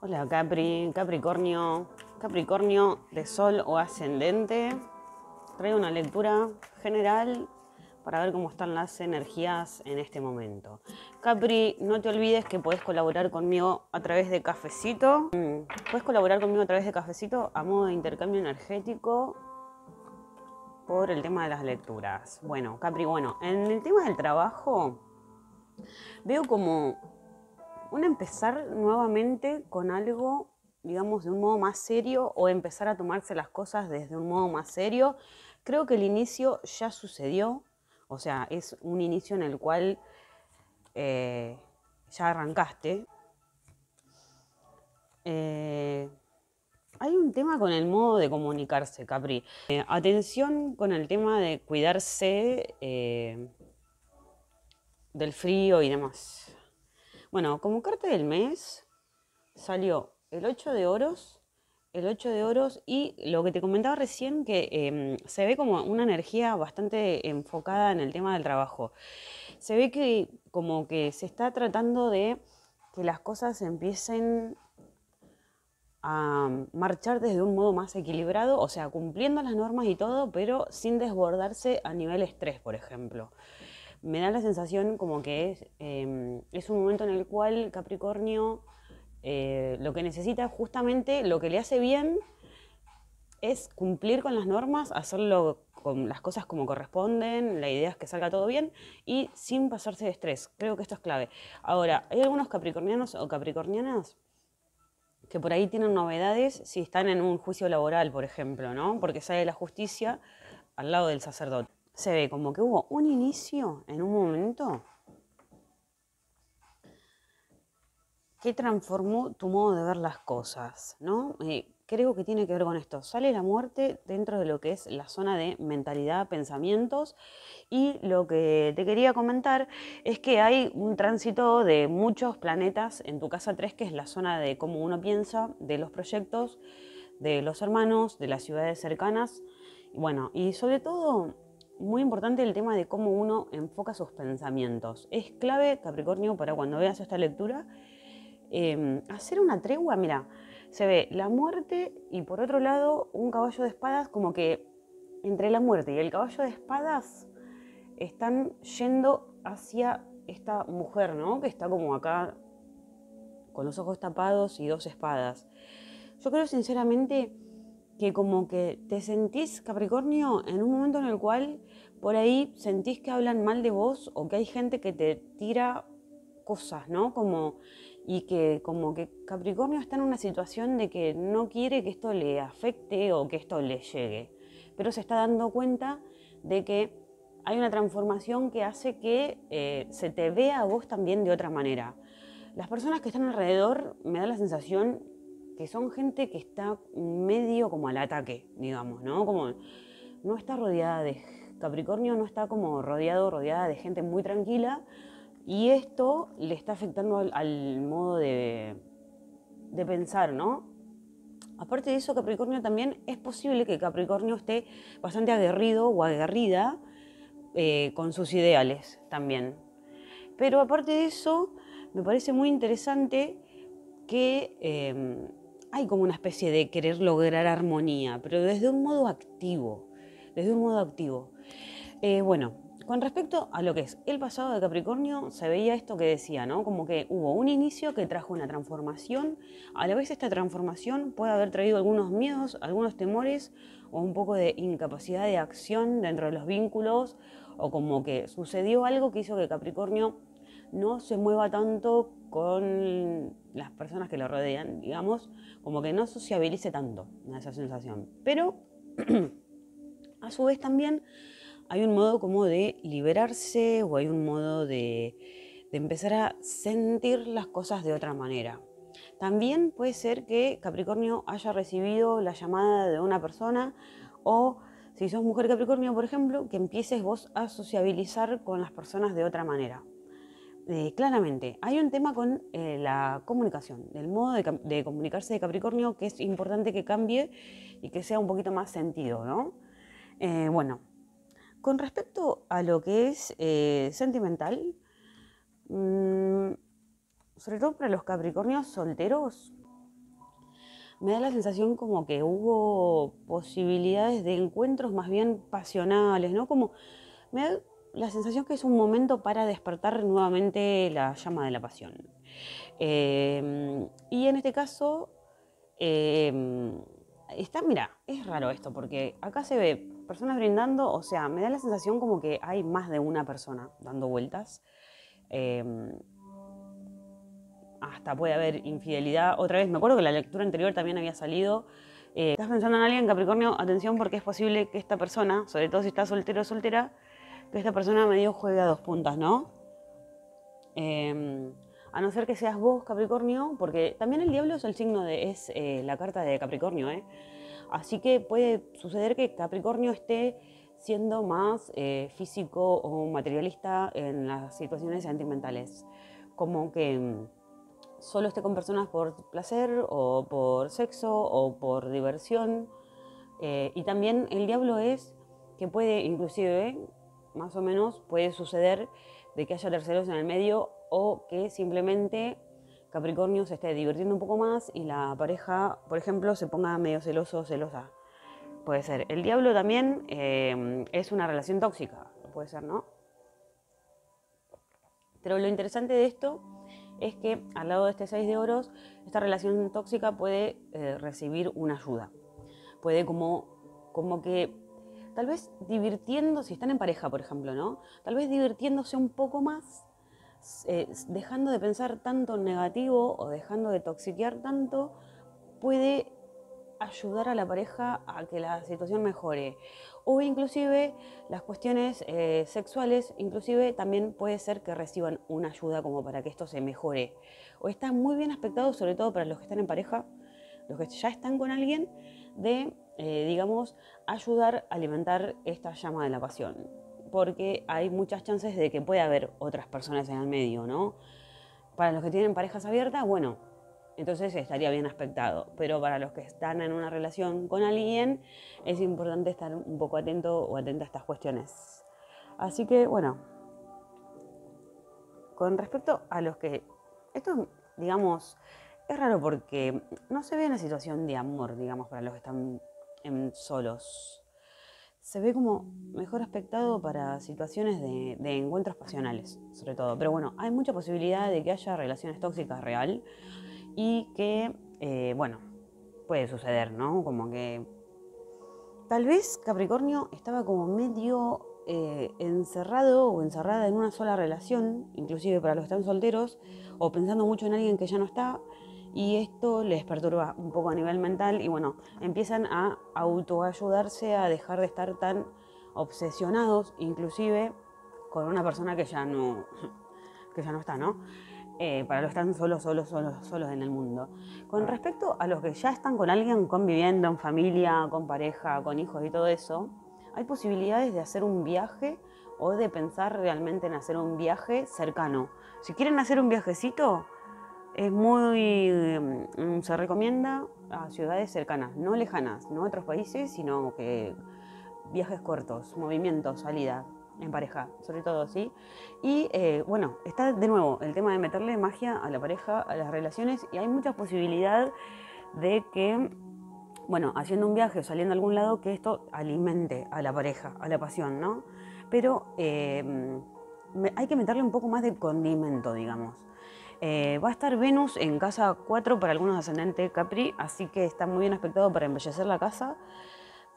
Hola Capri, Capricornio, Capricornio de Sol o Ascendente. Traigo una lectura general para ver cómo están las energías en este momento. Capri, no te olvides que puedes colaborar conmigo a través de cafecito. Mm, puedes colaborar conmigo a través de cafecito a modo de intercambio energético por el tema de las lecturas. Bueno, Capri, bueno, en el tema del trabajo veo como un empezar nuevamente con algo, digamos, de un modo más serio o empezar a tomarse las cosas desde un modo más serio. Creo que el inicio ya sucedió, o sea, es un inicio en el cual eh, ya arrancaste. Eh, hay un tema con el modo de comunicarse, Capri. Eh, atención con el tema de cuidarse del frío y demás. Bueno, como carta del mes salió el 8 de oros, el 8 de oros y lo que te comentaba recién que em, se ve como una energía bastante enfocada en el tema del trabajo. Se ve que como que se está tratando de que las cosas empiecen a marchar desde un modo más equilibrado, o sea, cumpliendo las normas y todo, pero sin desbordarse a nivel estrés, por ejemplo me da la sensación como que es, em, un momento en el cual Capricornio eh, lo que necesita justamente lo que le hace bien es cumplir con las normas, hacerlo con las cosas como corresponden, la idea es que salga todo bien y sin pasarse de estrés. Creo que esto es clave. Ahora, hay algunos capricornianos o capricornianas que por ahí tienen novedades si están en un juicio laboral, por ejemplo, ¿no? Porque sale la justicia al lado del sacerdote se ve como que hubo un inicio en un momento que transformó tu modo de ver las cosas, ¿no? Eh, creo que tiene que ver con esto. Sale la muerte dentro de lo que es la zona de mentalidad, pensamientos, y lo que te quería comentar es que hay un tránsito de muchos planetas en tu casa 3, que es la zona de cómo uno piensa, de los proyectos, de los hermanos, de las ciudades cercanas, bueno, y sobre todo muy importante el tema de cómo uno enfoca sus pensamientos. Es clave, Capricornio, para cuando veas esta lectura, em, hacer una tregua, mira, se ve la muerte y por otro lado un caballo de espadas como que entre la muerte y el caballo de espadas están yendo hacia esta mujer, ¿no? Que está como acá con los ojos tapados y dos espadas. Yo creo sinceramente que como que te sentís, Capricornio, en un momento en el cual por ahí sentís que hablan mal de vos o que hay gente que te tira cosas, ¿no? Como, y que como que Capricornio está en una situación de que no quiere que esto le afecte o que esto le llegue, pero se está dando cuenta de que hay una transformación que hace que eh, se te vea a vos también de otra manera. Las personas que están alrededor me da la sensación que son gente que está medio como al ataque, digamos, ¿no? Como no está rodeada de... Capricornio no está como rodeado, rodeada de gente muy tranquila y esto le está afectando al, modo de, pensar, ¿no? Aparte de eso, Capricornio también es posible que Capricornio esté bastante aguerrido o aguerrida eh, con sus ideales también. Pero aparte de eso, me parece muy interesante que em, hay como una especie de querer lograr armonía, pero desde un modo activo, desde un modo activo. Eh, bueno, con respecto a lo que es el pasado de Capricornio, se veía esto que decía, ¿no? Como que hubo un inicio que trajo una transformación, a la vez esta transformación puede haber traído algunos miedos, algunos temores o un poco de incapacidad de acción dentro de los vínculos, o como que sucedió algo que hizo que Capricornio no se mueva tanto con las personas que lo rodean, digamos, como que no sociabilice tanto esa sensación. Pero a su vez también hay un modo como de liberarse o hay un modo de, de empezar a sentir las cosas de otra manera. También puede ser que Capricornio haya recibido la llamada de una persona o si sos mujer Capricornio, por ejemplo, que empieces vos a sociabilizar con las personas de otra manera. Eh, claramente, hay un tema con eh, la comunicación, del modo de, comunicarse de Capricornio que es importante que cambie y que sea un poquito más sentido, ¿no? Eh, bueno, con respecto a lo que es sentimental, mm, sobre todo para los Capricornios solteros, me da la sensación como que hubo posibilidades de encuentros más bien pasionales, ¿no? Como me la sensación que es un momento para despertar nuevamente la llama de la pasión. Eh, y en este caso, eh, está, mira, es raro esto, porque acá se ve personas brindando, o sea, me da la sensación como que hay más de una persona dando vueltas. Eh, hasta puede haber infidelidad. Otra vez, me acuerdo que la lectura anterior también había salido. estás pensando en alguien, Capricornio, atención porque es posible que esta persona, sobre todo si está soltero o soltera, que esta persona medio juegue a dos puntas, ¿no? Em, a no ser que seas vos, Capricornio, porque también el diablo es el signo de, es eh, la carta de Capricornio, ¿eh? Así que puede suceder que Capricornio esté siendo más eh, físico o materialista en las situaciones sentimentales. Como que mm, solo esté con personas por placer o por sexo o por diversión. Eh, y también el diablo es que puede inclusive más o menos puede suceder de que haya terceros en el medio o que simplemente Capricornio se esté divirtiendo un poco más y la pareja, por ejemplo, se ponga medio celoso o celosa. Puede ser. El diablo también eh, es una relación tóxica, puede ser, ¿no? Pero lo interesante de esto es que al lado de este 6 de oros, esta relación tóxica puede eh, recibir una ayuda. Puede como, como que tal vez divirtiendo, si están en pareja, por ejemplo, ¿no? Tal vez divirtiéndose un poco más, eh, dejando de pensar tanto en negativo o dejando de toxiquear tanto, puede ayudar a la pareja a que la situación mejore. O inclusive las cuestiones eh, sexuales, inclusive también puede ser que reciban una ayuda como para que esto se mejore. O está muy bien aspectado, sobre todo para los que están en pareja, los que ya están con alguien, de eh, digamos, ayudar a alimentar esta llama de la pasión. Porque hay muchas chances de que pueda haber otras personas en el medio, ¿no? Para los que tienen parejas abiertas, bueno, entonces estaría bien aspectado. Pero para los que están en una relación con alguien, es importante estar un poco atento o atenta a estas cuestiones. Así que, bueno, con respecto a los que. Esto, digamos, es raro porque no se ve una situación de amor, digamos, para los que están solos. Se ve como mejor aspectado para situaciones de, encuentros pasionales, sobre todo. Pero bueno, hay mucha posibilidad de que haya relaciones tóxicas real y que, eh, bueno, puede suceder, ¿no? Como que tal vez Capricornio estaba como medio eh, encerrado o encerrada en una sola relación, inclusive para los que están solteros, o pensando mucho en alguien que ya no está, y esto les perturba un poco a nivel mental y bueno, empiezan a autoayudarse, a dejar de estar tan obsesionados, inclusive con una persona que ya no, que ya no está, ¿no? Eh, para los que están solos, solos, solos, solos en el mundo. Con respecto a los que ya están con alguien conviviendo en familia, con pareja, con hijos y todo eso, hay posibilidades de hacer un viaje o de pensar realmente en hacer un viaje cercano. Si quieren hacer un viajecito, es muy, mm, se recomienda a ciudades cercanas, no lejanas, no a otros países, sino que viajes cortos, movimientos, salida en pareja, sobre todo ¿sí? Y eh, bueno, está de nuevo el tema de meterle magia a la pareja, a las relaciones, y hay mucha posibilidad de que, bueno, haciendo un viaje o saliendo a algún lado, que esto alimente a la pareja, a la pasión, ¿no? Pero eh, hay que meterle un poco más de condimento, digamos. Eh, va a estar Venus en casa 4 para algunos ascendentes Capri, así que está muy bien aspectado para embellecer la casa,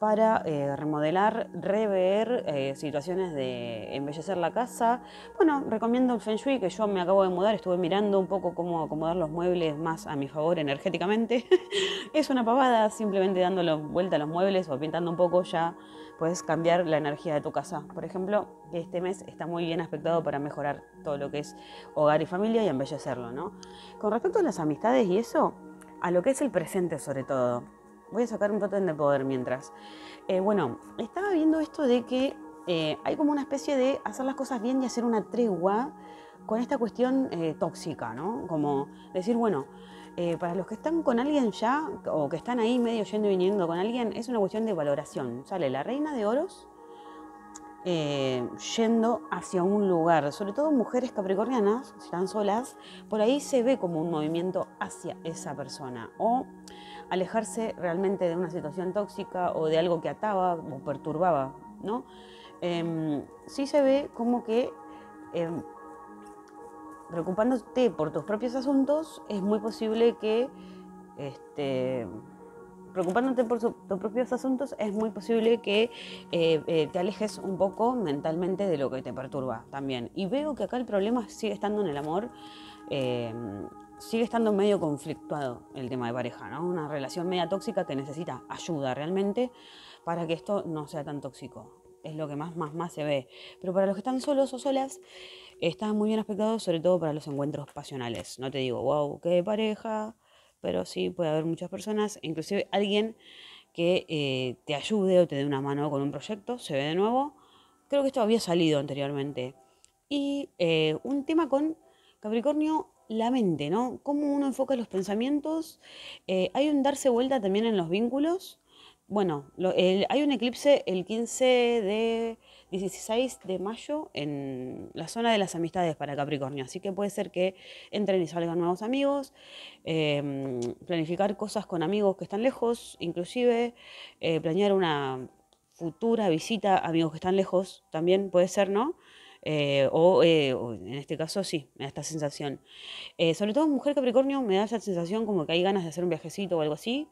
para eh, remodelar, rever eh, situaciones de embellecer la casa. Bueno, recomiendo el Feng Shui, que yo me acabo de mudar, estuve mirando un poco cómo acomodar los muebles más a mi favor energéticamente. es una pavada, simplemente la vuelta a los muebles o pintando un poco ya puedes cambiar la energía de tu casa. Por ejemplo, este mes está muy bien aspectado para mejorar todo lo que es hogar y familia y embellecerlo, ¿no? Con respecto a las amistades y eso, a lo que es el presente sobre todo. Voy a sacar un toque de poder mientras. Eh, bueno, estaba viendo esto de que eh, hay como una especie de hacer las cosas bien y hacer una tregua con esta cuestión eh, tóxica, ¿no? Como decir, bueno, eh, para los que están con alguien ya, o que están ahí medio yendo y viniendo con alguien, es una cuestión de valoración. Sale la reina de oros eh, yendo hacia un lugar, sobre todo mujeres capricornianas, si están solas, por ahí se ve como un movimiento hacia esa persona, o alejarse realmente de una situación tóxica o de algo que ataba o perturbaba, ¿no? Em, sí se ve como que em, preocupándote por tus propios asuntos, es muy posible que, este, preocupándote por tus propios asuntos, es muy posible que eh, eh, te alejes un poco mentalmente de lo que te perturba también. Y veo que acá el problema sigue estando en el amor. Em, sigue estando medio conflictuado el tema de pareja, ¿no? Una relación media tóxica que necesita ayuda realmente para que esto no sea tan tóxico. Es lo que más, más, más se ve. Pero para los que están solos o solas, Está muy bien aspectado, sobre todo para los encuentros pasionales. No te digo, wow, qué pareja, pero sí puede haber muchas personas, inclusive alguien que eh, te ayude o te dé una mano con un proyecto, se ve de nuevo. Creo que esto había salido anteriormente. Y eh, un tema con Capricornio, la mente, ¿no? Cómo uno enfoca los pensamientos. Eh, hay un darse vuelta también en los vínculos bueno, hay un eclipse el 15 de 16 de mayo en la zona de las amistades para Capricornio, así que puede ser que entren y salgan nuevos amigos, em, planificar cosas con amigos que están lejos, inclusive eh, planear una futura visita a amigos que están lejos también puede ser, ¿no? Eh, eh, o, en este caso sí, me da esta sensación. sobre todo mujer Capricornio me da esa sensación como que hay ganas de hacer un viajecito o algo así.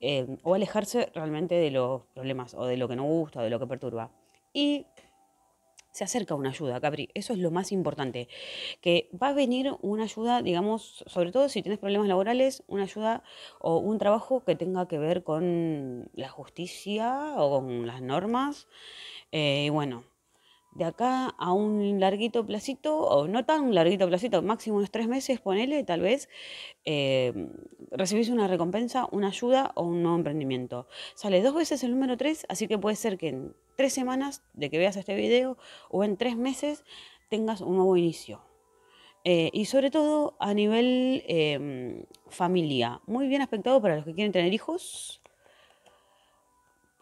Em, o alejarse realmente de los problemas o de lo que no gusta o de lo que perturba. Y se acerca una ayuda, Capri. Eso es lo más importante. Que va a venir una ayuda, digamos, sobre todo si tienes problemas laborales, una ayuda o un trabajo que tenga que ver con la justicia o con las normas. Eh, y bueno, de acá a un larguito placito, o no tan larguito placito, máximo unos tres meses, ponele, tal vez, eh, recibís una recompensa, una ayuda o un nuevo emprendimiento. Sale dos veces el número tres, así que puede ser que en tres semanas de que veas este video o en tres meses tengas un nuevo inicio. Eh, y sobre todo a nivel em, familia, muy bien aspectado para los que quieren tener hijos.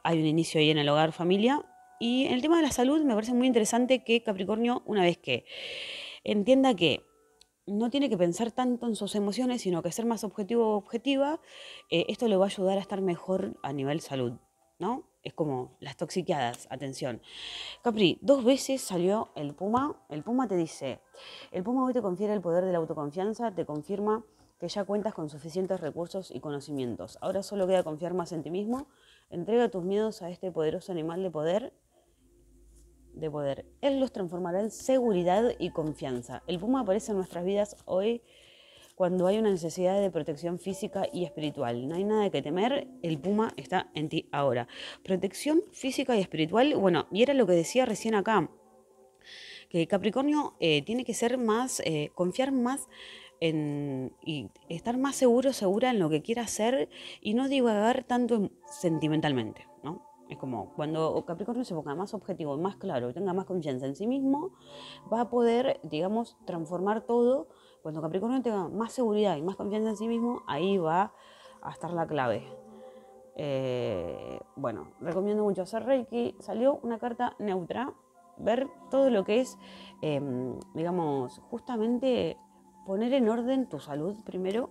Hay un inicio ahí en el hogar familia y en el tema de la salud me parece muy interesante que Capricornio, una vez que entienda que no tiene que pensar tanto en sus emociones, sino que ser más objetivo o objetiva, eh, esto le va a ayudar a estar mejor a nivel salud, ¿no? Es como las toxiqueadas, atención. Capri, dos veces salió el Puma, el Puma te dice, el Puma hoy te confiere el poder de la autoconfianza, te confirma que ya cuentas con suficientes recursos y conocimientos. Ahora solo queda confiar más en ti mismo, entrega tus miedos a este poderoso animal de poder de poder. Él los transformará en seguridad y confianza. El puma aparece en nuestras vidas hoy cuando hay una necesidad de protección física y espiritual. No hay nada que temer, el puma está en ti ahora. Protección física y espiritual, bueno, y era lo que decía recién acá, que Capricornio eh, tiene que ser más, eh, confiar más en, y estar más seguro, segura en lo que quiera hacer y no divagar tanto sentimentalmente, ¿no? Es como, cuando Capricornio se ponga más objetivo, más claro, tenga más confianza en sí mismo, va a poder, digamos, transformar todo. Cuando Capricornio tenga más seguridad y más confianza en sí mismo, ahí va a estar la clave. Eh, bueno, recomiendo mucho hacer Reiki. Salió una carta neutra, ver todo lo que es, em, digamos, justamente poner en orden tu salud primero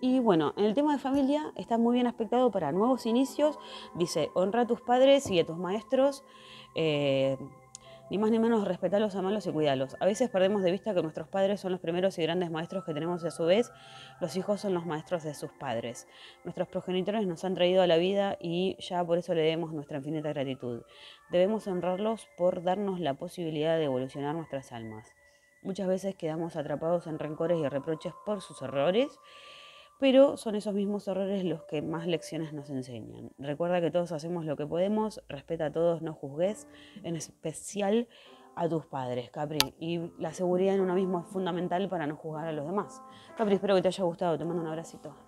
y bueno, en el tema de familia está muy bien aspectado para nuevos inicios. Dice, honra a tus padres y a tus maestros. Eh, ni más ni menos respetarlos, amarlos y cuidarlos. A veces perdemos de vista que nuestros padres son los primeros y grandes maestros que tenemos y a su vez los hijos son los maestros de sus padres. Nuestros progenitores nos han traído a la vida y ya por eso le debemos nuestra infinita gratitud. Debemos honrarlos por darnos la posibilidad de evolucionar nuestras almas. Muchas veces quedamos atrapados en rencores y reproches por sus errores pero son esos mismos errores los que más lecciones nos enseñan. Recuerda que todos hacemos lo que podemos, respeta a todos, no juzgues, en especial a tus padres, Capri. Y la seguridad en uno mismo es fundamental para no juzgar a los demás. Capri, espero que te haya gustado, te mando un abracito.